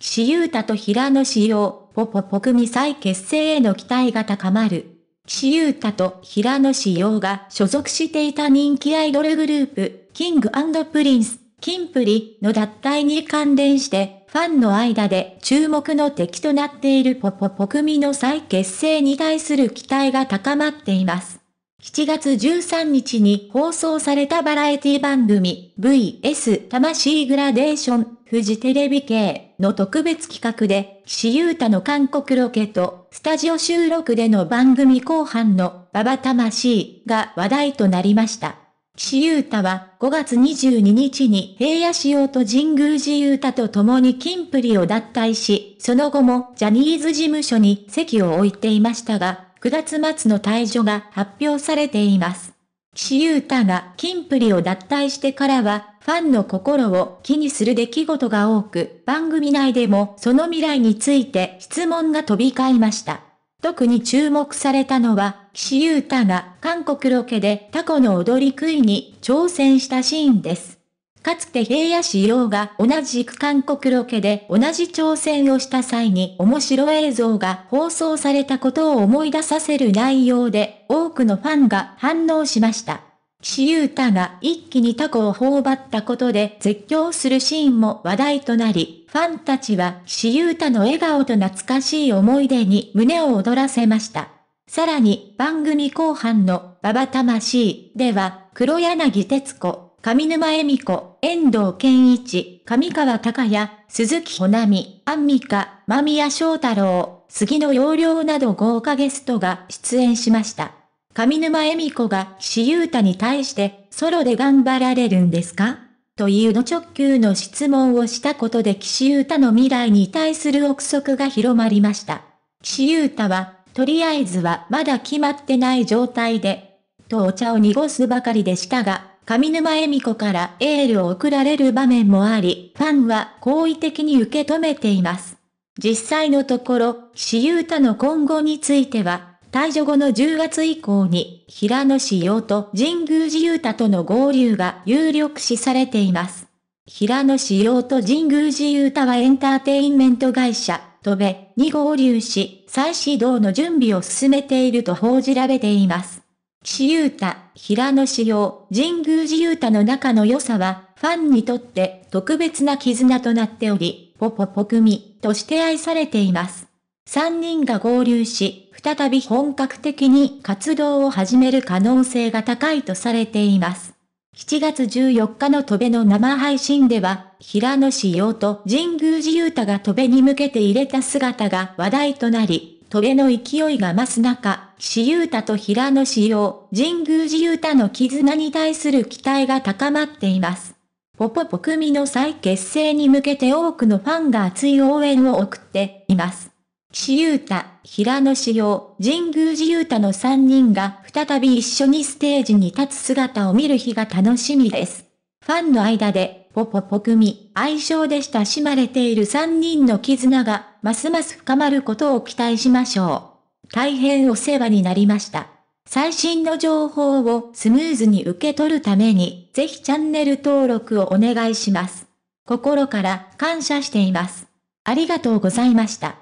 岸優太と平野紫耀、ポポポ組再結成への期待が高まる。岸優太と平野紫耀が所属していた人気アイドルグループ、キングプリンス、キンプリの脱退に関連して、ファンの間で注目の敵となっているポポポ組の再結成に対する期待が高まっています。7月13日に放送されたバラエティ番組 VS 魂グラデーションフジテレビ系の特別企画で、岸優太の韓国ロケと、スタジオ収録での番組後半の、ババ魂が話題となりました。岸優太は5月22日に平野仕様と神宮寺優太と共に金プリを脱退し、その後もジャニーズ事務所に席を置いていましたが、9月末の退場が発表されています。岸優太が金プリを脱退してからは、ファンの心を気にする出来事が多く、番組内でもその未来について質問が飛び交いました。特に注目されたのは、岸優太が韓国ロケでタコの踊り食いに挑戦したシーンです。かつて平野市陽が同じく韓国ロケで同じ挑戦をした際に面白映像が放送されたことを思い出させる内容で多くのファンが反応しました。岸優太が一気にタコを頬張ったことで絶叫するシーンも話題となり、ファンたちは岸優太の笑顔と懐かしい思い出に胸を躍らせました。さらに番組後半のババ魂では黒柳徹子、上沼恵美子、遠藤健一、上川隆也、鈴木穂なみ、アンミカ、間宮翔太郎、杉野陽良など豪華ゲストが出演しました。上沼恵美子が岸優太に対してソロで頑張られるんですかというの直球の質問をしたことで岸優太の未来に対する憶測が広まりました。岸優太は、とりあえずはまだ決まってない状態で、とお茶を濁すばかりでしたが、上沼恵美子からエールを送られる場面もあり、ファンは好意的に受け止めています。実際のところ、岸優太の今後については、解除後の10月以降に、平野紫耀と神宮寺勇太との合流が有力視されています。平野紫耀と神宮寺勇太はエンターテインメント会社、とべに合流し、再始動の準備を進めていると報じられています。岸優太、平野紫耀、神宮寺優太の仲の良さは、ファンにとって特別な絆となっており、ポポポ組として愛されています。3人が合流し、再び本格的に活動を始める可能性が高いとされています。7月14日の飛べの生配信では、平野志陽と神宮寺勇太が飛べに向けて入れた姿が話題となり、飛べの勢いが増す中、岸優太と平野志陽、神宮寺勇太の絆に対する期待が高まっています。ポポポ組の再結成に向けて多くのファンが熱い応援を送っています。岸優太、平野志耀、神宮寺優太の3人が再び一緒にステージに立つ姿を見る日が楽しみです。ファンの間で、ポポポ組、愛称で親しまれている3人の絆が、ますます深まることを期待しましょう。大変お世話になりました。最新の情報をスムーズに受け取るために、ぜひチャンネル登録をお願いします。心から感謝しています。ありがとうございました。